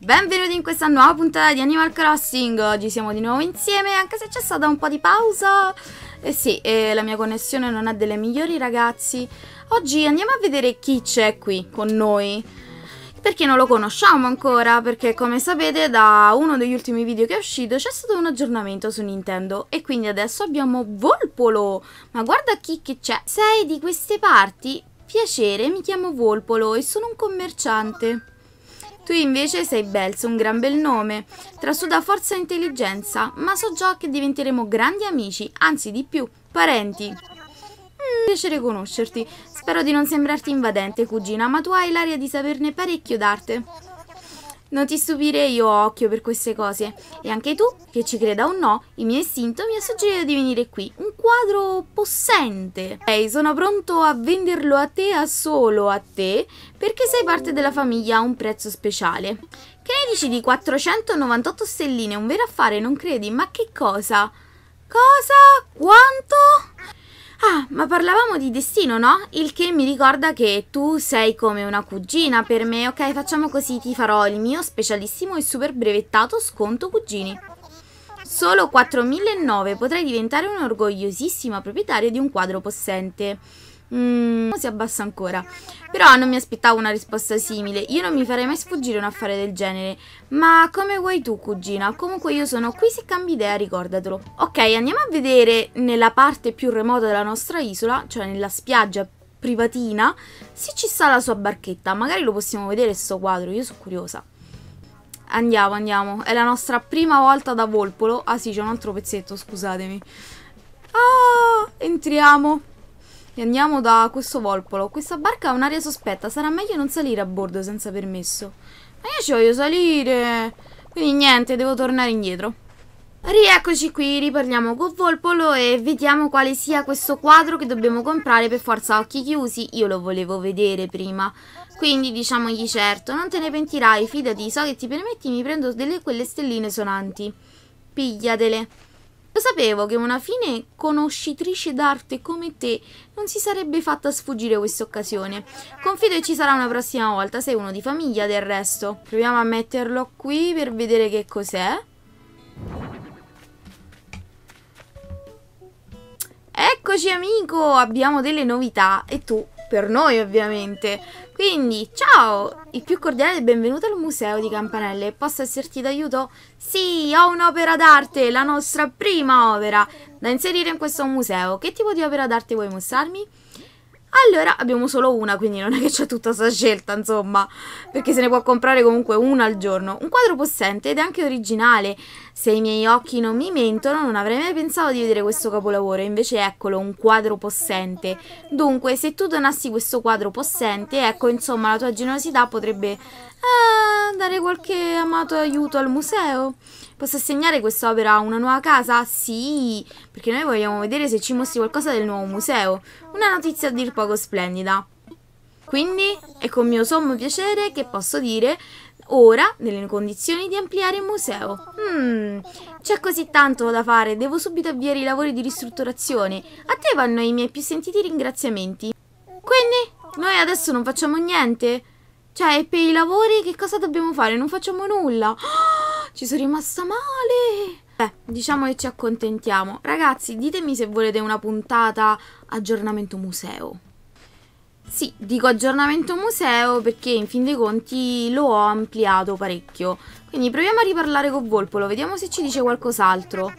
Benvenuti in questa nuova puntata di Animal Crossing, oggi siamo di nuovo insieme anche se c'è stata un po' di pausa Eh sì, eh, la mia connessione non è delle migliori ragazzi Oggi andiamo a vedere chi c'è qui con noi Perché non lo conosciamo ancora, perché come sapete da uno degli ultimi video che è uscito c'è stato un aggiornamento su Nintendo E quindi adesso abbiamo Volpolo Ma guarda chi che c'è Sei di queste parti? Piacere, mi chiamo Volpolo e sono un commerciante tu invece sei Belz, un gran bel nome, trasuda forza e intelligenza, ma so già che diventeremo grandi amici, anzi di più, parenti. Mm, piacere conoscerti. Spero di non sembrarti invadente, cugina, ma tu hai l'aria di saperne parecchio d'arte. Non ti stupire io ho occhio per queste cose. E anche tu, che ci creda o no, il mio istinto mi ha suggerito di venire qui. Un quadro possente. Ehi, sono pronto a venderlo a te, a solo a te, perché sei parte della famiglia a un prezzo speciale. Che ne dici di 498 stelline? Un vero affare, non credi? Ma che cosa? Cosa? Quanto? Ah, ma parlavamo di destino, no? Il che mi ricorda che tu sei come una cugina per me. Ok, facciamo così, ti farò il mio specialissimo e super brevettato sconto cugini. Solo 4.009 potrai diventare un'orgogliosissima proprietaria di un quadro possente. Mmm, si abbassa ancora. Però non mi aspettavo una risposta simile. Io non mi farei mai sfuggire un affare del genere. Ma come vuoi tu, cugina? Comunque io sono qui se cambi idea, ricordatelo. Ok, andiamo a vedere nella parte più remota della nostra isola, cioè nella spiaggia privatina, se ci sta la sua barchetta. Magari lo possiamo vedere sto quadro, io sono curiosa. Andiamo, andiamo. È la nostra prima volta da Volpolo. Ah sì, c'è un altro pezzetto, scusatemi. Ah, entriamo. E andiamo da questo volpolo. Questa barca ha un'aria sospetta. Sarà meglio non salire a bordo senza permesso. Ma io ci voglio salire. Quindi niente, devo tornare indietro. Rieccoci qui, riparliamo con Volpolo e vediamo quale sia questo quadro che dobbiamo comprare per forza a occhi chiusi. Io lo volevo vedere prima. Quindi diciamogli certo, non te ne pentirai, fidati, so che ti permetti, mi prendo delle quelle stelline sonanti. Pigliatele. Lo sapevo che una fine conoscitrice d'arte come te non si sarebbe fatta sfuggire questa occasione. Confido che ci sarà una prossima volta, sei uno di famiglia del resto. Proviamo a metterlo qui per vedere che cos'è. Eccoci amico, abbiamo delle novità e tu per noi ovviamente. Quindi, ciao! Il più cordiale e benvenuto al Museo di Campanelle. Posso esserti d'aiuto? Sì, ho un'opera d'arte, la nostra prima opera, da inserire in questo museo. Che tipo di opera d'arte vuoi mostrarmi? Allora abbiamo solo una, quindi non è che c'è tutta questa scelta, insomma, perché se ne può comprare comunque una al giorno. Un quadro possente ed anche originale. Se i miei occhi non mi mentono, non avrei mai pensato di vedere questo capolavoro, invece eccolo, un quadro possente. Dunque, se tu donassi questo quadro possente, ecco, insomma, la tua generosità potrebbe eh, dare qualche amato aiuto al museo? Posso assegnare quest'opera a una nuova casa? Sì, perché noi vogliamo vedere se ci mostri qualcosa del nuovo museo. Una notizia a dir poco splendida. Quindi è con mio sommo piacere che posso dire ora nelle condizioni di ampliare il museo. Mmm, c'è così tanto da fare, devo subito avviare i lavori di ristrutturazione. A te vanno i miei più sentiti ringraziamenti. Quindi, noi adesso non facciamo niente? Cioè, per i lavori che cosa dobbiamo fare? Non facciamo nulla. Oh, ci sono rimasta male. Beh, diciamo che ci accontentiamo. Ragazzi, ditemi se volete una puntata aggiornamento museo. Sì, dico aggiornamento museo perché in fin dei conti lo ho ampliato parecchio. Quindi proviamo a riparlare con Volpolo, vediamo se ci dice qualcos'altro.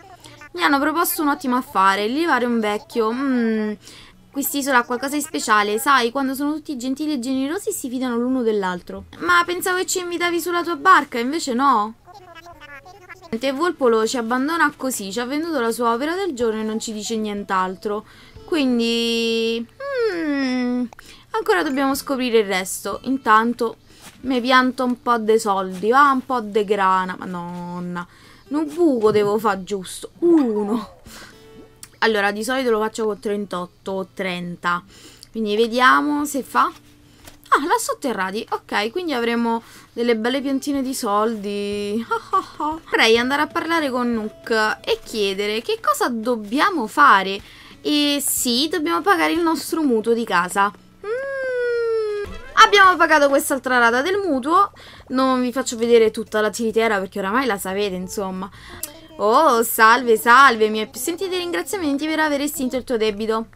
Mi hanno proposto un ottimo affare, levare un vecchio. Mmm... Quest'isola ha qualcosa di speciale, sai, quando sono tutti gentili e generosi si fidano l'uno dell'altro. Ma pensavo che ci invitavi sulla tua barca, invece no. Niente, Volpolo ci abbandona così, ci ha venduto la sua opera del giorno e non ci dice nient'altro. Quindi... Hmm, ancora dobbiamo scoprire il resto. Intanto mi pianto un po' dei soldi, ah, un po' di grana, ma madonna. Un buco devo fare giusto, uno allora di solito lo faccio con 38 o 30 quindi vediamo se fa ah l'ha sotterrati ok quindi avremo delle belle piantine di soldi vorrei andare a parlare con Nook e chiedere che cosa dobbiamo fare e sì dobbiamo pagare il nostro mutuo di casa mm. Abbiamo pagato quest'altra rata del mutuo, non vi faccio vedere tutta la tiritera perché oramai la sapete insomma. Oh, salve, salve, mi hai sentito i ringraziamenti per aver estinto il tuo debito.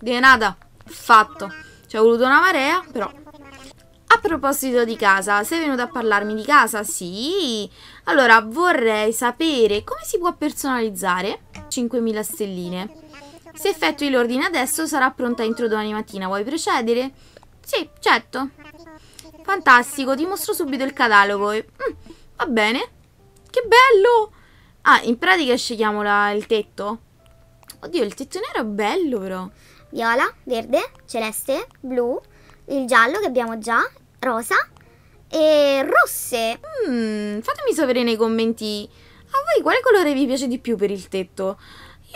De nada, fatto. Ci ha voluto una marea, però... A proposito di casa, sei venuto a parlarmi di casa? Sì. Allora, vorrei sapere come si può personalizzare 5.000 stelline. Se effettui l'ordine adesso sarà pronta entro domani mattina, vuoi procedere? Sì, certo. Fantastico, ti mostro subito il catalogo Mm, va bene. Che bello! Ah, in pratica scegliamo la, il tetto? Oddio, il tetto nero è bello però. Viola, verde, celeste, blu, il giallo che abbiamo già, rosa e rosse. Mm, fatemi sapere nei commenti a voi quale colore vi piace di più per il tetto.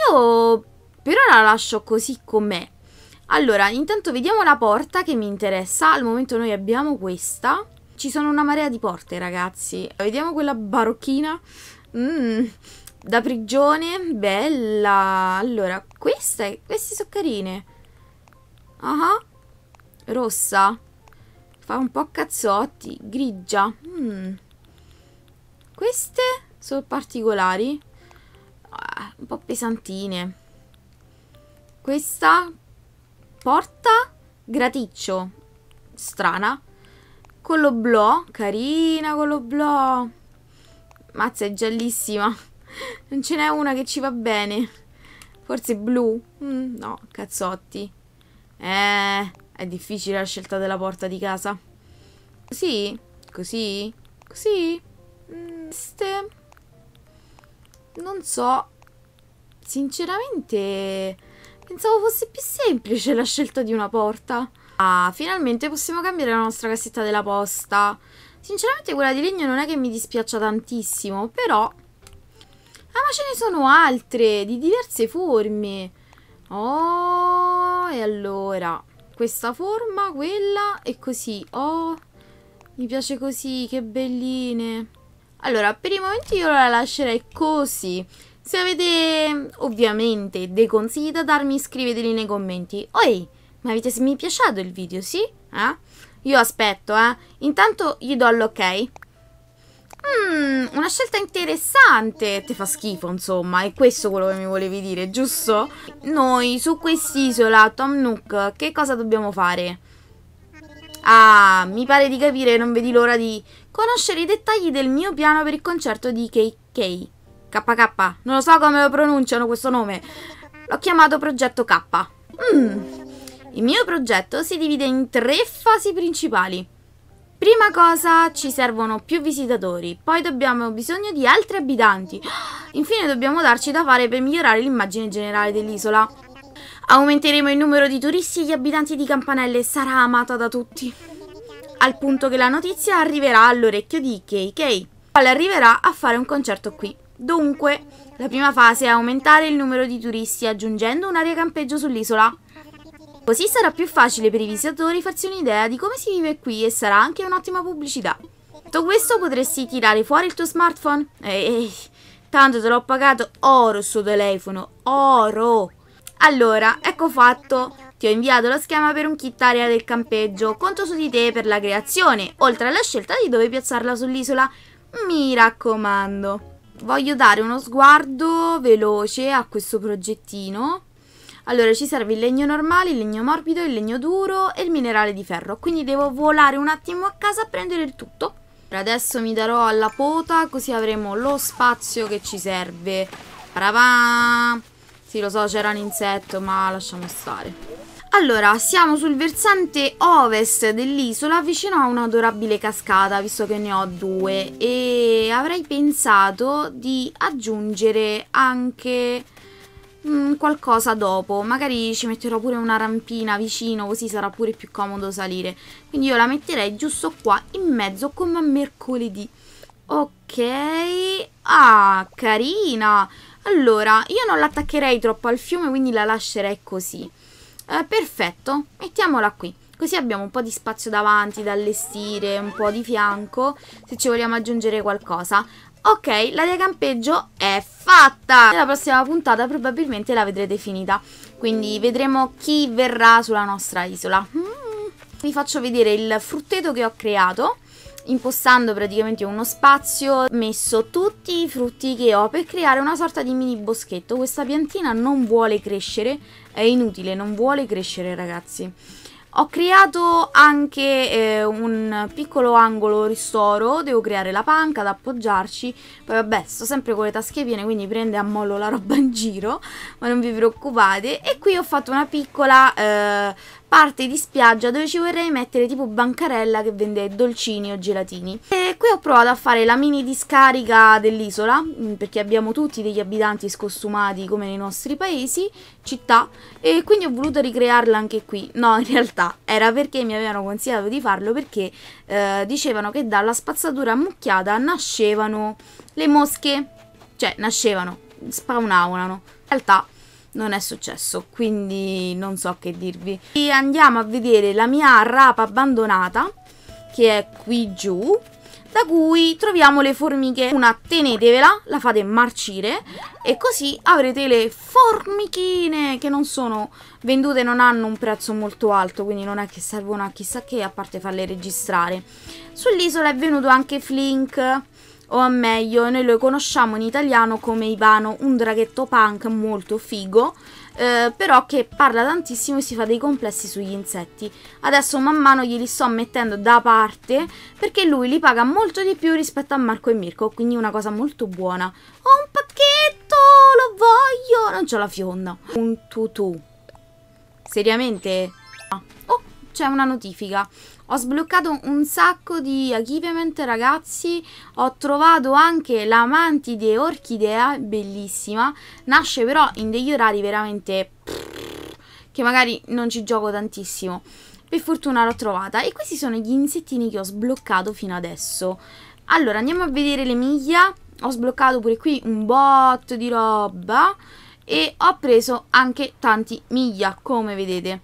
Io per ora la lascio così com'è. Allora, intanto vediamo la porta che mi interessa. Al momento noi abbiamo questa. Ci sono una marea di porte, ragazzi. Vediamo quella barocchina. Mmm, da prigione, bella. Allora, queste, queste sono carine. Ah, uh -huh. rossa. Fa un po' cazzotti, grigia. Mm. Queste sono particolari. Ah, un po' pesantine. Questa porta graticcio. Strana. Con lo blò. carina con lo blò. Mazza, è giallissima. Non ce n'è una che ci va bene. Forse blu? Mm, no, cazzotti. Eh, è difficile la scelta della porta di casa. Così? Così? Così? Queste? Mm, non so. Sinceramente... Pensavo fosse più semplice la scelta di una porta. Ah, finalmente possiamo cambiare la nostra cassetta della posta. Sinceramente quella di legno non è che mi dispiaccia tantissimo, però... Ah, ma ce ne sono altre, di diverse forme. Oh, e allora... Questa forma, quella e così. Oh, mi piace così, che belline. Allora, per il momento io la lascerei così. Se avete ovviamente dei consigli da darmi scriveteli nei commenti. Oi! Ma avete mi è piaciuto il video, sì? Eh? Io aspetto, eh. Intanto gli do l'ok. Mmm, una scelta interessante. Ti fa schifo, insomma. È questo quello che mi volevi dire, giusto? Noi, su quest'isola, Tom Nook, che cosa dobbiamo fare? Ah, mi pare di capire, non vedi l'ora di conoscere i dettagli del mio piano per il concerto di KK. KK, non lo so come lo pronunciano questo nome. L'ho chiamato Progetto K. Mmm, il mio progetto si divide in tre fasi principali. Prima cosa ci servono più visitatori, poi abbiamo bisogno di altri abitanti. Infine dobbiamo darci da fare per migliorare l'immagine generale dell'isola. Aumenteremo il numero di turisti e gli abitanti di Campanelle sarà amata da tutti. Al punto che la notizia arriverà all'orecchio di KK, quale arriverà a fare un concerto qui. Dunque, la prima fase è aumentare il numero di turisti aggiungendo un'area campeggio sull'isola così sarà più facile per i visitatori farsi un'idea di come si vive qui e sarà anche un'ottima pubblicità. Tutto questo potresti tirare fuori il tuo smartphone? Ehi, tanto te l'ho pagato oro sto telefono, oro! Allora, ecco fatto. Ti ho inviato lo schema per un kit area del campeggio. Conto su di te per la creazione, oltre alla scelta di dove piazzarla sull'isola. Mi raccomando. Voglio dare uno sguardo veloce a questo progettino. Allora ci serve il legno normale, il legno morbido, il legno duro e il minerale di ferro. Quindi devo volare un attimo a casa a prendere il tutto. Adesso mi darò alla pota così avremo lo spazio che ci serve. Paravà! Sì, lo so, c'era un insetto, ma lasciamo stare. Allora, siamo sul versante ovest dell'isola, vicino a un'adorabile cascata, visto che ne ho due, e avrei pensato di aggiungere anche Mm, qualcosa dopo. Magari ci metterò pure una rampina vicino, così sarà pure più comodo salire. Quindi io la metterei giusto qua, in mezzo, come a mercoledì. Ok, ah, carina. Allora, io non l'attaccherei troppo al fiume, quindi la lascerei così. Eh, perfetto, mettiamola qui. Così abbiamo un po' di spazio davanti da allestire, un po' di fianco, se ci vogliamo aggiungere qualcosa. Ok, l'area campeggio è fatta! Nella prossima puntata probabilmente la vedrete finita. Quindi vedremo chi verrà sulla nostra isola. Mm. Vi faccio vedere il frutteto che ho creato impostando praticamente uno spazio messo tutti i frutti che ho per creare una sorta di mini boschetto questa piantina non vuole crescere è inutile non vuole crescere ragazzi ho creato anche eh, un piccolo angolo ristoro, devo creare la panca da appoggiarci, poi vabbè sto sempre con le tasche piene quindi prende a mollo la roba in giro, ma non vi preoccupate. E qui ho fatto una piccola eh, parte di spiaggia dove ci vorrei mettere tipo bancarella che vende dolcini o gelatini. E qui ho provato a fare la mini discarica dell'isola, mm, perché abbiamo tutti degli abitanti scostumati come nei nostri paesi, città, e quindi ho voluto ricrearla anche qui. No, in realtà era perché mi avevano consigliato di farlo, perché eh, dicevano che dalla spazzatura ammucchiata nascevano le mosche, cioè nascevano, spawnavano. In realtà non è successo quindi non so che dirvi e andiamo a vedere la mia rapa abbandonata che è qui giù da cui troviamo le formiche una tenetevela la fate marcire e così avrete le formichine che non sono vendute non hanno un prezzo molto alto quindi non è che servono a chissà che a parte farle registrare sull'isola è venuto anche Flink o a meglio noi lo conosciamo in italiano come Ivano, un draghetto punk molto figo, eh, però che parla tantissimo e si fa dei complessi sugli insetti. Adesso man mano glieli sto mettendo da parte perché lui li paga molto di più rispetto a Marco e Mirko, quindi una cosa molto buona. Ho un pacchetto, lo voglio, non c'ho la fionda. Un tutù. Seriamente? Ah, oh, c'è una notifica. Ho sbloccato un sacco di achievement ragazzi, ho trovato anche la mantide orchidea, bellissima, nasce però in degli orari veramente... che magari non ci gioco tantissimo. Per fortuna l'ho trovata e questi sono gli insettini che ho sbloccato fino adesso. Allora andiamo a vedere le miglia, ho sbloccato pure qui un botto di roba e ho preso anche tanti miglia come vedete.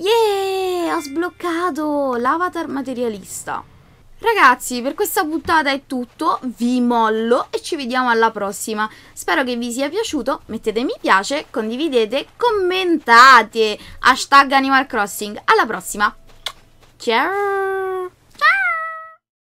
Yeah, ho sbloccato l'avatar materialista. Ragazzi, per questa puntata è tutto, vi mollo e ci vediamo alla prossima. Spero che vi sia piaciuto, mettete mi piace, condividete, commentate. Hashtag Animal Crossing. Alla prossima. Ciao!